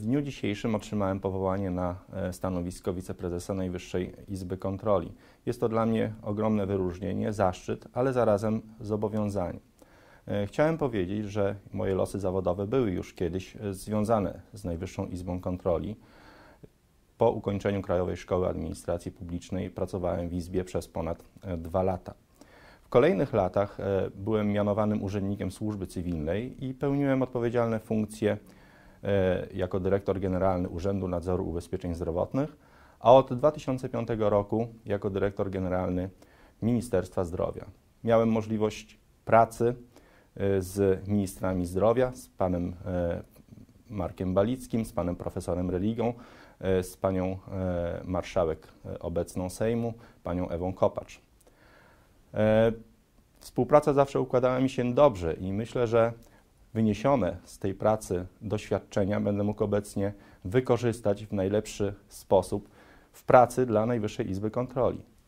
W dniu dzisiejszym otrzymałem powołanie na e, stanowisko wiceprezesa Najwyższej Izby Kontroli. Jest to dla mnie ogromne wyróżnienie, zaszczyt, ale zarazem zobowiązanie. E, chciałem powiedzieć, że moje losy zawodowe były już kiedyś e, związane z Najwyższą Izbą Kontroli. Po ukończeniu Krajowej Szkoły Administracji Publicznej pracowałem w Izbie przez ponad dwa lata. W kolejnych latach byłem mianowanym urzędnikiem służby cywilnej i pełniłem odpowiedzialne funkcje E, jako dyrektor generalny Urzędu Nadzoru Ubezpieczeń Zdrowotnych, a od 2005 roku jako dyrektor generalny Ministerstwa Zdrowia. Miałem możliwość pracy e, z ministrami zdrowia, z panem e, Markiem Balickim, z panem profesorem Religą, z panią marszałek obecną Sejmu, panią Ewą Kopacz. Współpraca zawsze układała mi się dobrze i myślę, że wyniesione z tej pracy doświadczenia będę mógł obecnie wykorzystać w najlepszy sposób w pracy dla Najwyższej Izby Kontroli.